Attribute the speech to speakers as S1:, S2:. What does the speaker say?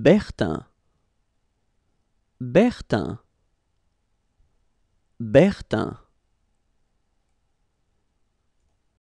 S1: Bertin Bertin Bertin